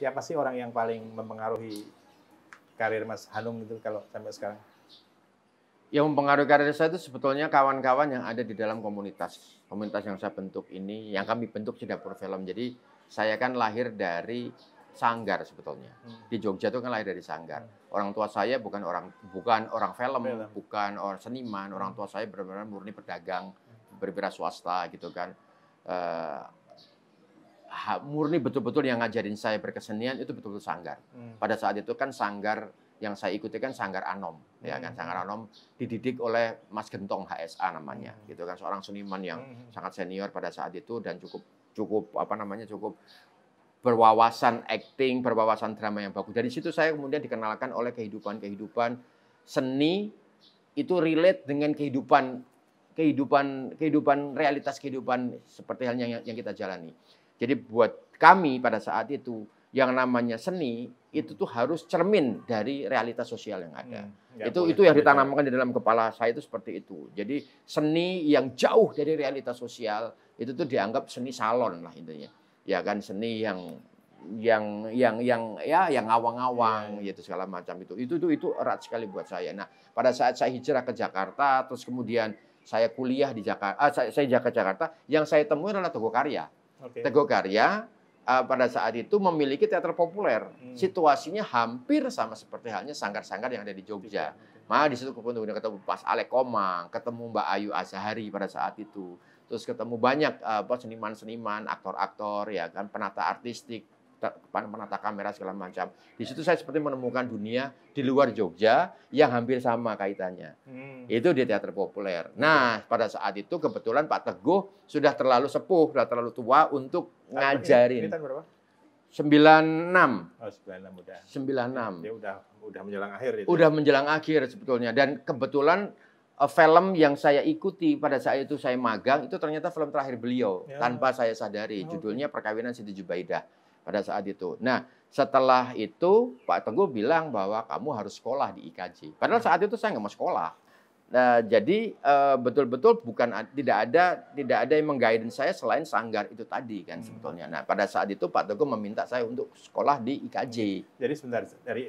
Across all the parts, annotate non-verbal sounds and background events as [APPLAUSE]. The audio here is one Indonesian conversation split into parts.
Siapa sih orang yang paling mempengaruhi karir Mas Hanung itu kalau sampai sekarang? Yang mempengaruhi karir saya itu sebetulnya kawan-kawan yang ada di dalam komunitas. Komunitas yang saya bentuk ini, yang kami bentuk di dapur film. Jadi saya kan lahir dari sanggar sebetulnya. Hmm. Di Jogja itu kan lahir dari sanggar. Hmm. Orang tua saya bukan orang bukan orang film, film. bukan orang seniman. Orang hmm. tua saya benar-benar murni pedagang, berbira swasta gitu kan uh, murni betul-betul yang ngajarin saya berkesenian itu betul-betul Sanggar. Hmm. Pada saat itu kan Sanggar yang saya ikuti kan Sanggar Anom, hmm. ya kan hmm. Sanggar Anom dididik oleh Mas Gentong HSA namanya, hmm. gitu kan seorang seniman yang hmm. sangat senior pada saat itu dan cukup cukup apa namanya cukup berwawasan acting, berwawasan drama yang bagus. Dari situ saya kemudian dikenalkan oleh kehidupan-kehidupan seni itu relate dengan kehidupan kehidupan kehidupan realitas kehidupan seperti halnya yang, yang kita jalani. Jadi buat kami pada saat itu yang namanya seni itu tuh harus cermin dari realitas sosial yang ada. Hmm, itu itu yang ditanamkan di dalam kepala saya itu seperti itu. Jadi seni yang jauh dari realitas sosial itu tuh dianggap seni salon lah intinya. Ya kan seni yang yang yang yang ya yang ngawang-ngawang yeah. Iya. gitu segala macam itu. Itu itu itu erat sekali buat saya. Nah, pada saat saya hijrah ke Jakarta terus kemudian saya kuliah di Jakarta, ah, saya, saya Jakarta Jakarta, yang saya temuin adalah Teguh Karya. Okay. Teguh Karya uh, pada saat itu memiliki teater populer. Hmm. Situasinya hampir sama seperti halnya sanggar-sanggar yang ada di Jogja. Ma, di situ kemudian ketemu Pas Alek Komang, ketemu Mbak Ayu Azhari pada saat itu. Terus ketemu banyak uh, seniman-seniman, aktor-aktor ya kan penata artistik menata kamera segala macam. Di situ saya seperti menemukan dunia di luar Jogja yang hampir sama kaitannya. Hmm. Itu di teater populer. Nah, pada saat itu kebetulan Pak Teguh sudah terlalu sepuh, sudah terlalu tua untuk ngajarin. Ini, ini tahun berapa? 96. Oh, 96 udah. 96. Dia udah udah menjelang akhir itu. Udah menjelang akhir sebetulnya dan kebetulan e, film yang saya ikuti pada saat itu saya magang itu ternyata film terakhir beliau ya. tanpa saya sadari oh. judulnya Perkawinan Siti Jubaidah pada saat itu. Nah, setelah itu Pak Teguh bilang bahwa kamu harus sekolah di IKJ. Padahal saat itu saya nggak mau sekolah. Nah, jadi eh, betul-betul bukan tidak ada tidak ada yang mengguidance saya selain sanggar itu tadi kan hmm. sebetulnya. Nah pada saat itu Pak Teguh meminta saya untuk sekolah di IKJ. Jadi sebentar dari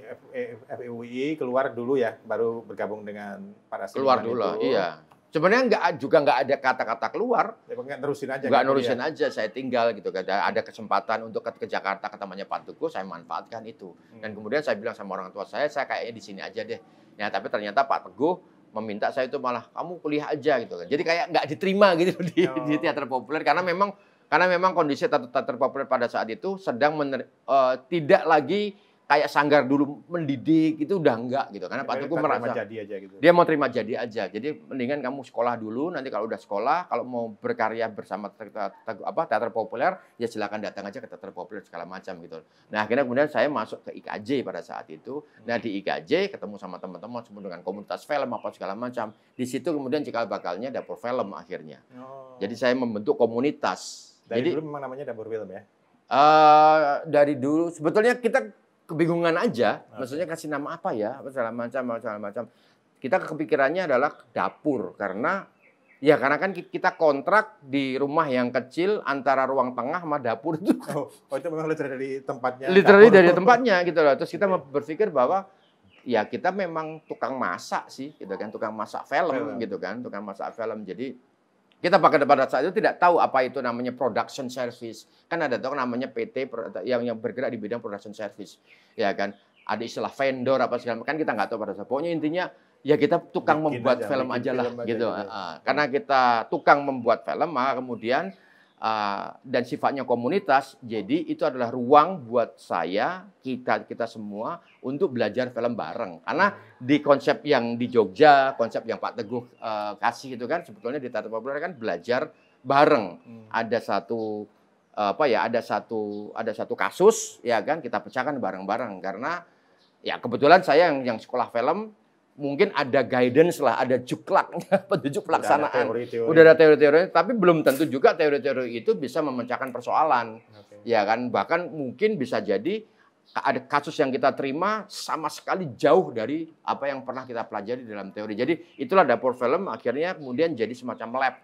FUI keluar dulu ya baru bergabung dengan para keluar dulu, itu. iya. Sebenarnya nggak juga nggak ada kata-kata keluar. Nggak nerusin aja. Nggak gitu, nerusin ya? aja, saya tinggal gitu. Kan. Ada, ada kesempatan untuk ke, Jakarta ke temannya Pak Tuku, saya manfaatkan itu. Hmm. Dan kemudian saya bilang sama orang tua saya, saya kayaknya di sini aja deh. Ya tapi ternyata Pak Teguh meminta saya itu malah kamu kuliah aja gitu kan. Jadi kayak nggak diterima gitu di, oh. di teater populer karena memang karena memang kondisi teater, teater populer pada saat itu sedang mener, uh, eh, tidak lagi kayak sanggar dulu mendidik itu udah enggak gitu karena Pak Teguh merasa jadi aja gitu. dia mau terima jadi aja jadi mendingan kamu sekolah dulu nanti kalau udah sekolah kalau mau berkarya bersama teater, apa teater populer ya silakan datang aja ke teater populer segala macam gitu nah akhirnya kemudian saya masuk ke IKJ pada saat itu nah di IKJ ketemu sama teman-teman dengan komunitas film apa segala macam di situ kemudian cikal bakalnya dapur film akhirnya oh. jadi saya membentuk komunitas dari jadi, dulu memang namanya dapur film ya Uh, dari dulu sebetulnya kita kebingungan aja, okay. maksudnya kasih nama apa ya, segala macam, segala macam. Kita kepikirannya adalah dapur karena ya karena kan kita kontrak di rumah yang kecil antara ruang tengah sama dapur itu. [LAUGHS] Oh, oh itu memang literally dari tempatnya. Literally dapur. dari tempatnya gitu loh. Terus kita okay. berpikir bahwa ya kita memang tukang masak sih, gitu kan, tukang masak film, film. gitu kan, tukang masak film. Jadi kita pakai pada saat itu tidak tahu apa itu namanya production service. Kan ada tuh namanya PT yang yang bergerak di bidang production service. Ya kan? Ada istilah vendor apa segala kan kita nggak tahu pada saat. Pokoknya intinya ya kita tukang bikin membuat aja, film aja lah gitu. Aja, gitu ya. ah, ah. karena kita tukang membuat film maka kemudian uh, dan sifatnya komunitas, jadi itu adalah ruang buat saya, kita kita semua untuk belajar film bareng. Karena di konsep yang di Jogja, konsep yang Pak Teguh uh, kasih itu kan sebetulnya di Tata Populer kan belajar bareng. Hmm. Ada satu apa ya, ada satu ada satu kasus ya kan kita pecahkan bareng-bareng karena ya kebetulan saya yang yang sekolah film mungkin ada guidance lah, ada juklaknya [LAUGHS] petunjuk pelaksanaan. Udah ada teori-teori. Udah ada teori-teori, tapi belum tentu juga teori-teori itu bisa memecahkan persoalan. Okay. Ya kan? Bahkan mungkin bisa jadi ada kasus yang kita terima sama sekali jauh dari apa yang pernah kita pelajari dalam teori. Jadi itulah dapur film akhirnya kemudian jadi semacam lab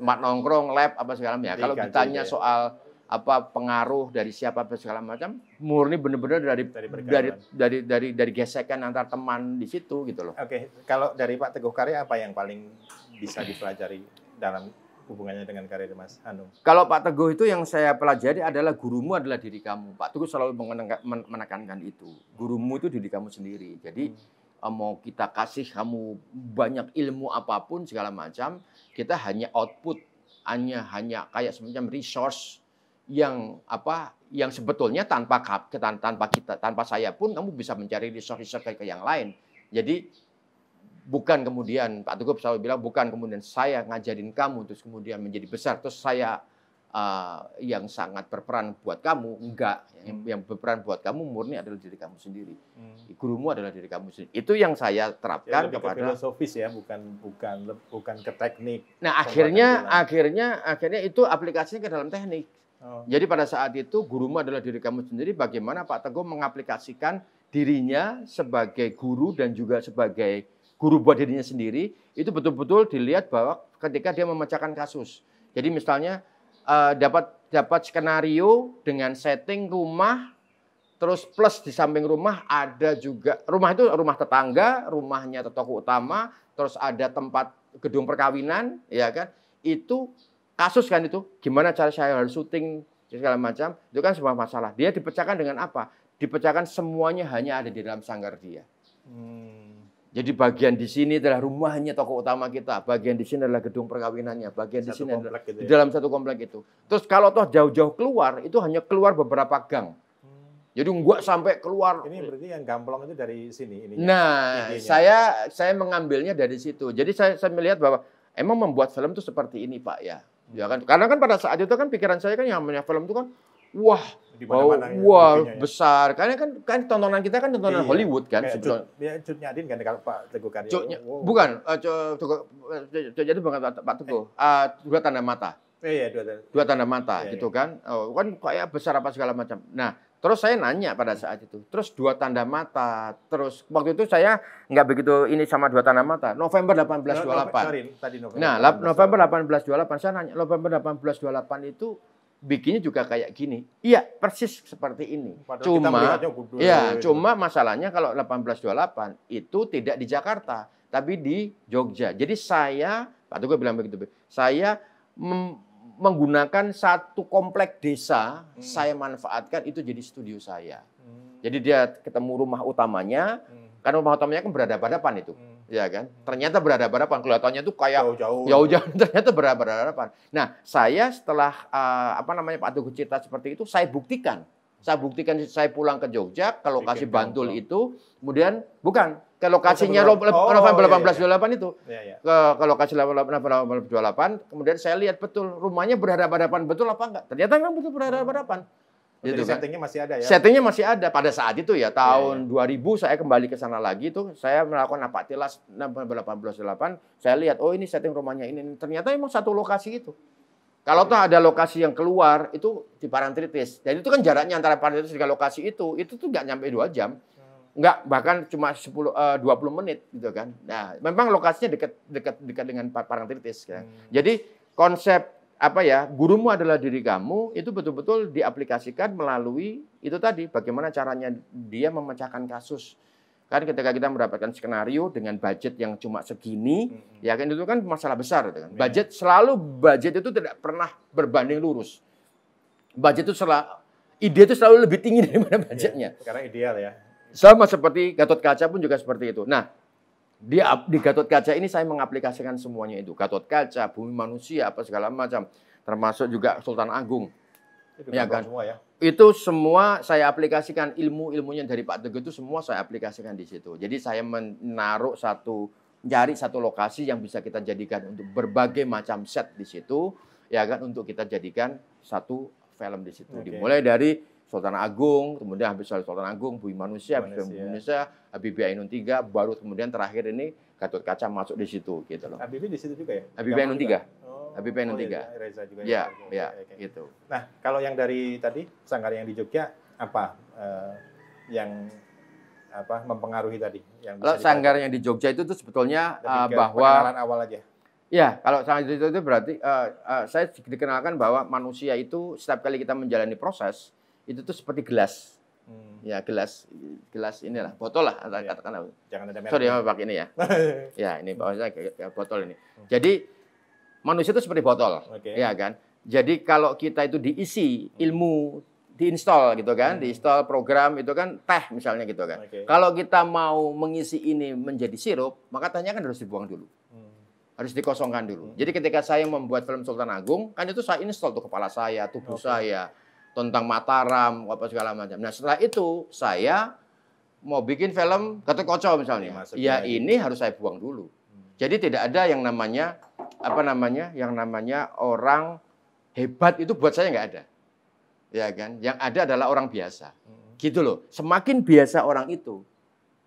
tempat nongkrong, lab apa segala macam. Ya, kalau ditanya soal apa pengaruh dari siapa segala macam murni benar-benar dari dari, dari dari dari dari gesekan antar teman di situ gitu loh. Oke, kalau dari Pak Teguh Karya apa yang paling bisa dipelajari dalam hubungannya dengan karir Mas Hanum? Kalau Pak Teguh itu yang saya pelajari adalah gurumu adalah diri kamu. Pak Teguh selalu menekankan itu. Gurumu itu diri kamu sendiri. Jadi hmm. Eh, mau kita kasih kamu banyak ilmu apapun segala macam, kita hanya output hanya hanya kayak semacam resource yang apa yang sebetulnya tanpa kap tanpa kita tanpa saya pun kamu bisa mencari di resource ke yang lain. Jadi bukan kemudian Pak Teguh selalu bilang bukan kemudian saya ngajarin kamu terus kemudian menjadi besar terus saya uh, yang sangat berperan buat kamu enggak hmm. yang berperan buat kamu murni adalah diri kamu sendiri hmm. gurumu adalah diri kamu sendiri itu yang saya terapkan ya, kepada ke filosofis ya bukan bukan bukan ke teknik nah akhirnya akhirnya akhirnya itu aplikasinya ke dalam teknik Oh. Jadi pada saat itu gurumu adalah diri kamu sendiri. Bagaimana Pak Teguh mengaplikasikan dirinya sebagai guru dan juga sebagai guru buat dirinya sendiri itu betul-betul dilihat bahwa ketika dia memecahkan kasus. Jadi misalnya uh, dapat dapat skenario dengan setting rumah terus plus di samping rumah ada juga rumah itu rumah tetangga, rumahnya toko utama, terus ada tempat gedung perkawinan ya kan. Itu kasus kan itu gimana cara saya harus syuting segala macam itu kan sebuah masalah dia dipecahkan dengan apa dipecahkan semuanya hanya ada di dalam sanggar dia hmm. jadi bagian di sini adalah rumahnya toko utama kita bagian di sini adalah gedung perkawinannya bagian satu di sini adalah gitu ya? di dalam satu komplek itu terus kalau toh jauh-jauh keluar itu hanya keluar beberapa gang hmm. jadi nggak sampai keluar. Ini berarti yang gamplong itu dari sini. Ininya, nah, saya saya mengambilnya dari situ. Jadi saya, saya melihat bahwa emang membuat film itu seperti ini, Pak ya. Ya kan? Karena kan pada saat itu kan pikiran saya kan yang namanya film itu kan wah wow, ya, wah ya. besar. Karena kan kan tontonan kita kan tontonan iya. Hollywood kan sebetulnya. Ya Nyadin kan kalau Pak Teguh kan. wow. bukan uh, Teguh eh, Cut bukan Pak Teguh. Eh. Uh, dua tanda mata. Eh, iya, dua tanda. Dua tanda mata iya, gitu iya. kan. Oh, kan kayak besar apa segala macam. Nah, Terus saya nanya pada saat itu, terus dua tanda mata, terus waktu itu saya nggak begitu ini sama dua tanda mata. November 1828. No, no, sorry, tadi November. Nah, November 1828 saya nanya, November 1828 itu bikinnya juga kayak gini. Iya, persis seperti ini. Padahal cuma ya, cuma masalahnya kalau 1828 itu tidak di Jakarta, tapi di Jogja. Jadi saya, Pak Tugas bilang begitu, saya mem menggunakan satu komplek desa hmm. saya manfaatkan itu jadi studio saya. Hmm. Jadi dia ketemu rumah utamanya, hmm. kan rumah utamanya kan berada pada depan itu. Hmm. Ya kan? Ternyata pada depan kelihatannya tuh kayak jauh-jauh. Jauh-jauh [LAUGHS] ternyata pada depan. Nah, saya setelah uh, apa namanya Pak Teguh cerita seperti itu saya buktikan. Saya buktikan saya pulang ke Jogja kalau kasih Bantul itu, kemudian bukan ke lokasinya oh, November oh, iya, iya. 1828 itu. Iya, iya, Ke, ke lokasi November 1828, kemudian saya lihat betul rumahnya berhadapan-hadapan betul apa enggak. Ternyata memang betul berhadapan-hadapan. Oh. Gitu Jadi kan. settingnya masih ada ya? Settingnya masih ada pada saat itu ya. Tahun iya, iya. 2000 saya kembali ke sana lagi itu saya melakukan apa tilas November 1828, saya lihat oh ini setting rumahnya ini. Ternyata emang satu lokasi itu. Kalau tuh ada lokasi yang keluar itu di Parantritis. Jadi itu kan jaraknya antara Parantritis dengan lokasi itu itu tuh nggak nyampe dua jam enggak bahkan cuma 10 uh, 20 menit gitu kan. Nah, memang lokasinya dekat dekat dekat dengan Tritis kan. Hmm. Jadi konsep apa ya, gurumu adalah diri kamu itu betul-betul diaplikasikan melalui itu tadi bagaimana caranya dia memecahkan kasus. Kan ketika kita mendapatkan skenario dengan budget yang cuma segini, hmm. ya kan itu kan masalah besar gitu kan. Iya. Budget selalu budget itu tidak pernah berbanding lurus. Budget itu selalu ide itu selalu lebih tinggi [LAUGHS] daripada iya, budgetnya. Ya, karena ideal ya. Sama seperti Gatot Kaca pun juga seperti itu. Nah, di, di Gatot Kaca ini saya mengaplikasikan semuanya itu. Gatot Kaca, Bumi Manusia, apa segala macam. Termasuk juga Sultan Agung. Itu ya kan? Semua ya? Itu semua saya aplikasikan ilmu-ilmunya dari Pak Teguh itu semua saya aplikasikan di situ. Jadi saya menaruh satu nyari satu lokasi yang bisa kita jadikan untuk berbagai macam set di situ ya kan untuk kita jadikan satu film di situ. Okay. Dimulai dari Sultan Agung, kemudian habis Sultan Agung, Bumi Manusia, Manusia. Bumi Manusia, Habibie Ainun tiga, baru kemudian terakhir ini Gatot Kaca masuk di situ gitu loh. Habibie di situ juga ya? Habibie Ainun Tiga. Oh, Habibie Ainun oh iya, Tiga. Iya, Reza juga. Ya, Ya, ya, okay. gitu. Nah, kalau yang dari tadi sanggar yang di Jogja apa uh, yang apa mempengaruhi tadi yang Kalau sanggar yang di Jogja itu tuh sebetulnya uh, bahwa pengenalan awal aja. Ya, kalau sangat itu, itu berarti uh, uh, saya dikenalkan bahwa manusia itu setiap kali kita menjalani proses, itu tuh seperti gelas. Hmm. Ya gelas, gelas inilah botol lah ya. katakanlah. Jangan ada merek. Sorry ya ini ya. [LAUGHS] ya ini kayak botol ini. Hmm. Jadi manusia itu seperti botol, okay. ya kan. Jadi kalau kita itu diisi hmm. ilmu, diinstal gitu kan, hmm. diinstal program itu kan teh misalnya gitu kan. Okay. Kalau kita mau mengisi ini menjadi sirup, maka tanya kan harus dibuang dulu. Hmm. Harus dikosongkan dulu. Hmm. Jadi ketika saya membuat film Sultan Agung, kan itu saya install tuh kepala saya, tubuh okay. saya, tentang Mataram apa segala macam. Nah setelah itu saya mau bikin film Gatot kocok misalnya, iya, ya, ya gitu. ini harus saya buang dulu. Hmm. Jadi tidak ada yang namanya apa namanya yang namanya orang hebat itu buat saya nggak ada, ya kan? Yang ada adalah orang biasa, hmm. gitu loh. Semakin biasa orang itu,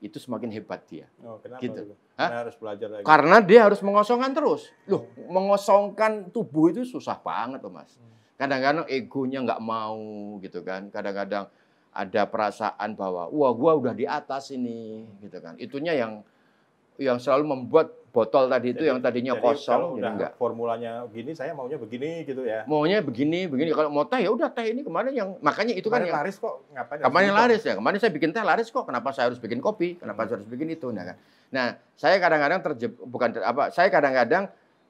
itu semakin hebat dia. Oh, gitu. loh. harus belajar lagi. Karena dia harus mengosongkan terus. Loh, hmm. mengosongkan tubuh itu susah banget loh, Mas. Kadang-kadang egonya nggak mau gitu kan. Kadang-kadang ada perasaan bahwa wah gua udah di atas ini gitu kan. Itunya yang yang selalu membuat botol tadi itu jadi, yang tadinya jadi kosong jadi enggak. Formulanya begini saya maunya begini gitu ya. Maunya begini, begini. Kalau mau teh ya udah teh ini kemarin yang makanya itu kan kemarin kan yang laris kok ngapain? Ya? Kemarin yang gitu. laris ya. Kemarin saya bikin teh laris kok. Kenapa saya harus bikin kopi? Kenapa hmm. saya harus bikin itu? Nah, kan. Nah, saya kadang-kadang terjebak bukan apa, saya kadang-kadang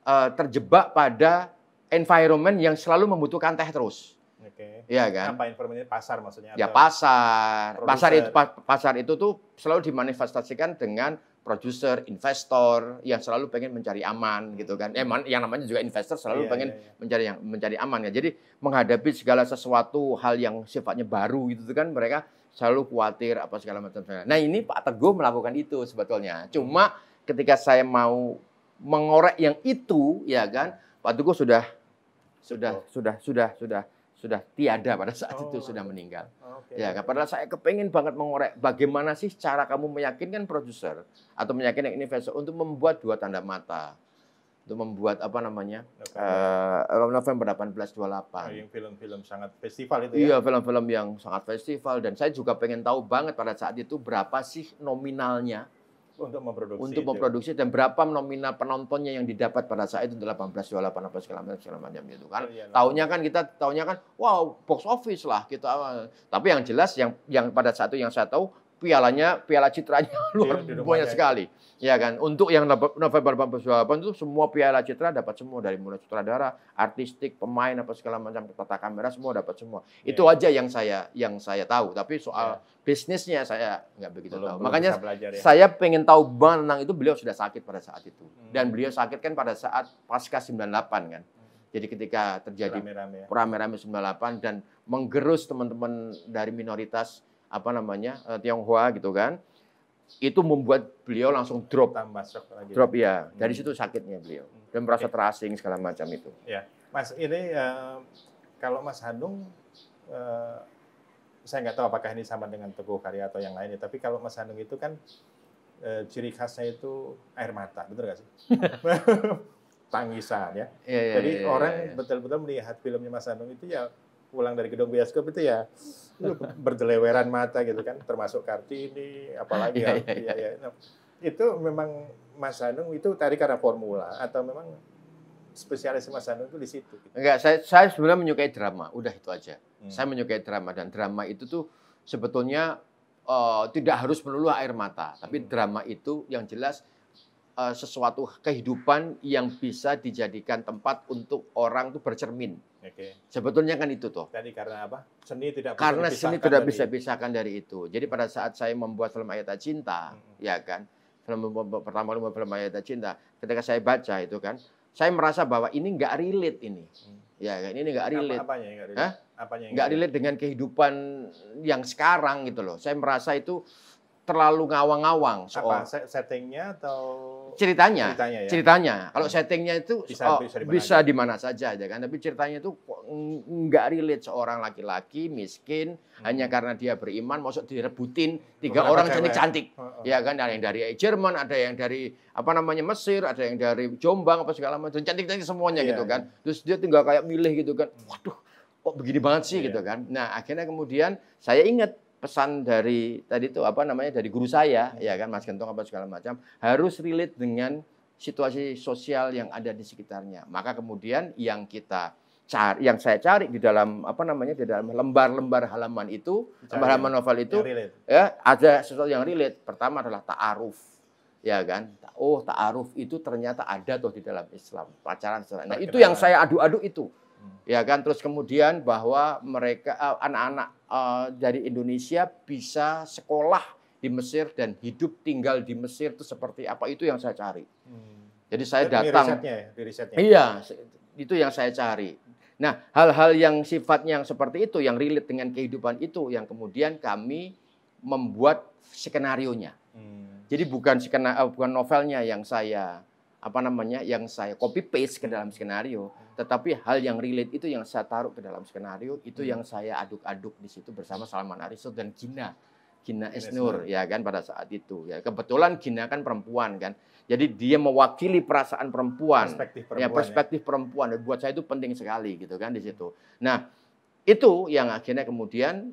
uh, terjebak pada environment yang selalu membutuhkan teh terus. Oke. Iya kan? Apa environmentnya pasar maksudnya? Ya pasar. Producer. Pasar itu pasar itu tuh selalu dimanifestasikan dengan produser, investor yang selalu pengen mencari aman gitu kan. Eh, yang namanya juga investor selalu yeah, pengen yeah, yeah. mencari yang mencari aman ya. Jadi menghadapi segala sesuatu hal yang sifatnya baru gitu kan mereka selalu khawatir apa segala macam. Nah, ini Pak Teguh melakukan itu sebetulnya. Cuma ketika saya mau mengorek yang itu ya kan, Pak Teguh sudah sudah oh. sudah sudah sudah sudah tiada pada saat oh. itu sudah meninggal. Okay. Ya, padahal saya kepengen banget mengorek bagaimana sih cara kamu meyakinkan produser atau meyakinkan investor untuk membuat dua tanda mata untuk membuat apa namanya November, uh, November 1828. Oh, yang film-film sangat festival itu ya? Iya film-film yang sangat festival dan saya juga pengen tahu banget pada saat itu berapa sih nominalnya untuk memproduksi untuk memproduksi dan berapa nominal penontonnya yang didapat pada saat itu 18 delapan 18 segala macam segala macam gitu kan. Oh iya, tahunnya kan kita tahunnya kan wow box office lah kita. Gitu. Tapi yang jelas yang yang pada saat itu yang saya tahu pialanya, piala citranya [LAUGHS] luar iya, banyak sekali. Ya kan? Untuk yang November 88 itu semua piala citra dapat semua dari mulai sutradara, artistik, pemain apa segala macam, tata kamera semua dapat semua. Yeah. Itu aja yang saya yang saya tahu, tapi soal yeah. bisnisnya saya nggak begitu belum, tahu. Belum Makanya belajar, ya. saya pengen tahu banget itu beliau sudah sakit pada saat itu. Hmm. Dan beliau sakit kan pada saat pasca 98 kan. Hmm. Jadi ketika terjadi rame-rame ya. 98 dan menggerus teman-teman dari minoritas apa namanya uh, Tionghoa gitu kan itu membuat beliau langsung drop tambah shock lagi drop ya dari situ sakitnya beliau hmm. dan merasa terasing segala macam itu ya mas ini uh, kalau mas Hanung uh, saya nggak tahu apakah ini sama dengan Teguh Karya atau yang lainnya tapi kalau mas Hanung itu kan uh, ciri khasnya itu air mata betul nggak sih [LAUGHS] tangisan ya, ya, ya jadi ya, ya, orang iya, iya. betul-betul melihat filmnya mas Hanung itu ya pulang dari gedung bioskop itu ya berdeleweran mata gitu kan, termasuk Kartini, apalagi iya, ya, ya, ya. itu memang Mas Hanung itu tadi karena formula atau memang spesialis Mas Hanung itu di situ? Enggak, saya, saya sebenarnya menyukai drama, udah itu aja. Hmm. Saya menyukai drama dan drama itu tuh sebetulnya uh, tidak harus melulu air mata, tapi hmm. drama itu yang jelas Eh, sesuatu kehidupan yang bisa dijadikan tempat untuk orang tuh bercermin. Oke. Sebetulnya kan itu tuh. Tadi karena apa? Seni tidak karena bisa seni tidak bisa pisahkan dari itu. Jadi pada saat saya membuat film Ayat Cinta, hmm. ya kan, film pertama kali film Ayat Cinta, ketika saya baca itu kan, saya merasa bahwa ini nggak relate ini. Hmm. Ya, kan? ini nggak relate. Apa, apanya nggak relate? nggak relate dengan kehidupan yang sekarang gitu loh. Saya merasa itu terlalu ngawang-ngawang soal Apa, settingnya atau ceritanya ceritanya, ya? ceritanya. kalau hmm. settingnya itu bisa oh, bisa, di mana saja aja ya kan tapi ceritanya itu nggak relate seorang laki-laki miskin hmm. hanya karena dia beriman maksud direbutin tiga Bukan orang cantik-cantik oh, oh. ya kan ada yang dari Jerman ada yang dari apa namanya Mesir ada yang dari Jombang apa segala macam cantik-cantik semuanya yeah, gitu kan terus dia tinggal kayak milih gitu kan hmm. waduh kok begini banget sih yeah. gitu kan nah akhirnya kemudian saya ingat pesan dari tadi itu apa namanya dari guru saya ya kan Mas Gentong apa segala macam harus relate dengan situasi sosial yang ada di sekitarnya. Maka kemudian yang kita cari yang saya cari di dalam apa namanya di dalam lembar-lembar halaman itu, halaman novel itu ya ada sesuatu yang relate. Pertama adalah ta'aruf ya kan? Oh, ta'aruf itu ternyata ada tuh di dalam Islam, pacaran Nah, itu yang saya adu-adu itu ya kan terus kemudian bahwa mereka eh, anak-anak uh, dari Indonesia bisa sekolah di Mesir dan hidup tinggal di Mesir itu seperti apa itu yang saya cari hmm. jadi saya datang risetnya, ya? risetnya. iya itu yang saya cari nah hal-hal yang sifatnya yang seperti itu yang relate dengan kehidupan itu yang kemudian kami membuat skenario nya hmm. jadi bukan skena eh, bukan novelnya yang saya apa namanya yang saya copy paste ke dalam skenario, tetapi hal yang relate itu yang saya taruh ke dalam skenario itu hmm. yang saya aduk-aduk di situ bersama Salman Ariso dan Gina. Gina Esnur ya kan pada saat itu ya kebetulan Gina kan perempuan kan jadi dia mewakili perasaan perempuan perspektif ya, perempuan ya perspektif ya. perempuan dan buat saya itu penting sekali gitu kan di situ nah itu yang akhirnya kemudian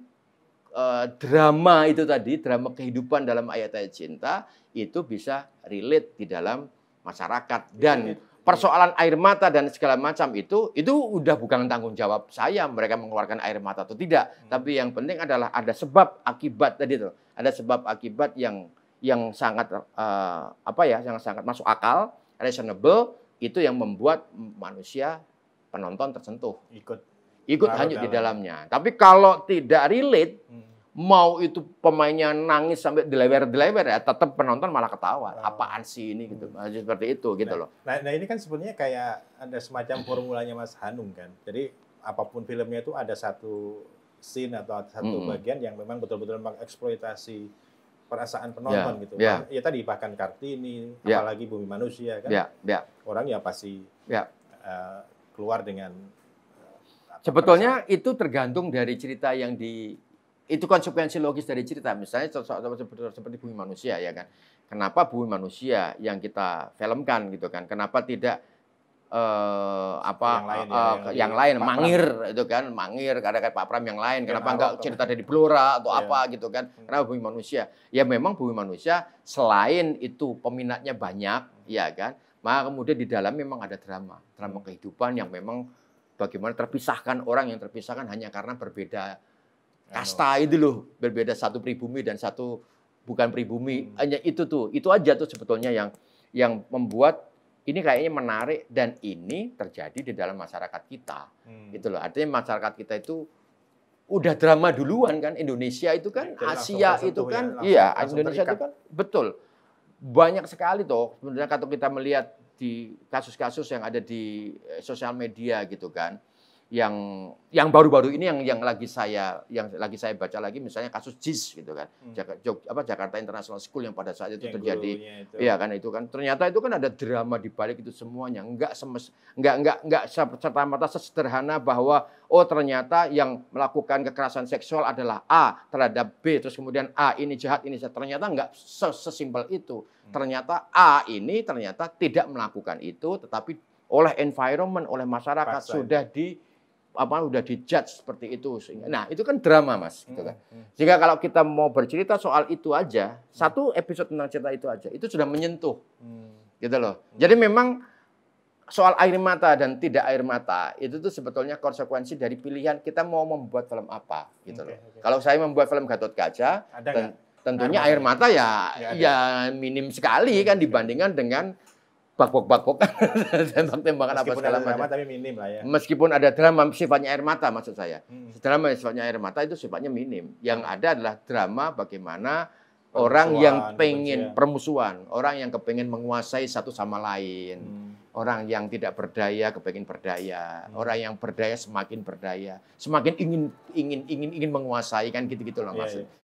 eh, drama itu tadi drama kehidupan dalam ayat-ayat cinta itu bisa relate di dalam masyarakat dan iya. persoalan air mata dan segala macam itu itu udah bukan tanggung jawab saya mereka mengeluarkan air mata atau tidak hmm. tapi yang penting adalah ada sebab akibat tadi itu ada sebab akibat yang yang sangat uh, apa ya yang sangat masuk akal reasonable itu yang membuat manusia penonton tersentuh ikut ikut hanyut di dalamnya tapi kalau tidak relate hmm mau itu pemainnya nangis sampai dilewer-dilewer ya tetap penonton malah ketawa. Oh. Apaan sih ini gitu. Hmm. Seperti itu gitu nah, loh. Nah, nah ini kan sebenarnya kayak ada semacam formulanya Mas Hanung kan. Jadi apapun filmnya itu ada satu scene atau satu hmm. bagian yang memang betul-betul mengeksploitasi perasaan ya, penonton yeah, gitu. Yeah. Ya tadi bahkan Kartini, yeah. apalagi Bumi Manusia kan. Yeah, yeah. Orang ya pasti yeah. Ya. uh, keluar dengan eh, Sebetulnya itu tergantung dari cerita yang di itu konsekuensi logis dari cerita. Misalnya contoh seperti bumi manusia ya kan. Kenapa bumi manusia yang kita filmkan gitu kan? Kenapa tidak eh, apa yang lain, uh, ya, yang, yang lain mangir Pram. itu kan mangir karena kayak Pak Pram yang lain kenapa yang enggak cerita dari Blora atau iya. apa gitu kan hmm. kenapa bumi manusia ya memang bumi manusia selain itu peminatnya banyak ya kan maka kemudian di dalam memang ada drama drama kehidupan yang memang bagaimana terpisahkan orang yang terpisahkan hanya karena berbeda kasta itu loh berbeda satu pribumi dan satu bukan pribumi hmm. hanya itu tuh itu aja tuh sebetulnya yang yang membuat ini kayaknya menarik dan ini terjadi di dalam masyarakat kita hmm. itu loh artinya masyarakat kita itu udah drama duluan kan Indonesia itu kan Jadi Asia itu ya, kan ya, iya Indonesia terikat. itu kan betul banyak sekali tuh sebenarnya kalau kita melihat di kasus-kasus yang ada di eh, sosial media gitu kan yang yang baru-baru ini yang yang lagi saya yang lagi saya baca lagi misalnya kasus JIS gitu kan hmm. Jakarta, apa Jakarta International School yang pada saat itu yang terjadi itu. ya kan itu kan ternyata itu kan ada drama di balik itu semuanya nggak semes nggak nggak nggak serta mata sesederhana bahwa oh ternyata yang melakukan kekerasan seksual adalah A terhadap B terus kemudian A ini jahat ini jahat. ternyata nggak sesimpel itu hmm. ternyata A ini ternyata tidak melakukan itu tetapi oleh environment oleh masyarakat Pasal. sudah di apa udah dijudge seperti itu sehingga nah itu kan drama mas hmm, gitu kan hmm. sehingga kalau kita mau bercerita soal itu aja satu episode tentang cerita itu aja itu sudah menyentuh hmm. gitu loh jadi memang soal air mata dan tidak air mata itu tuh sebetulnya konsekuensi dari pilihan kita mau membuat film apa gitu loh kalau saya membuat film Gatot Kaca ten, tentunya air mata ya ya, ya minim sekali iya, kan iya, iya. dibandingkan dengan bakpok-bakpok, tembak-tembakan [LAUGHS] apa segala macam. Drama, tapi minim lah ya. Meskipun ada drama sifatnya air mata maksud saya. Hmm. Drama sifatnya air mata itu sifatnya minim. Yang ada adalah drama bagaimana permusuhan, orang yang pengen ya. permusuhan, orang yang kepengen menguasai satu sama lain. Hmm. Orang yang tidak berdaya kepengen berdaya, hmm. orang yang berdaya semakin berdaya, semakin ingin ingin ingin ingin menguasai kan gitu-gitu loh yeah, maksud. Yeah.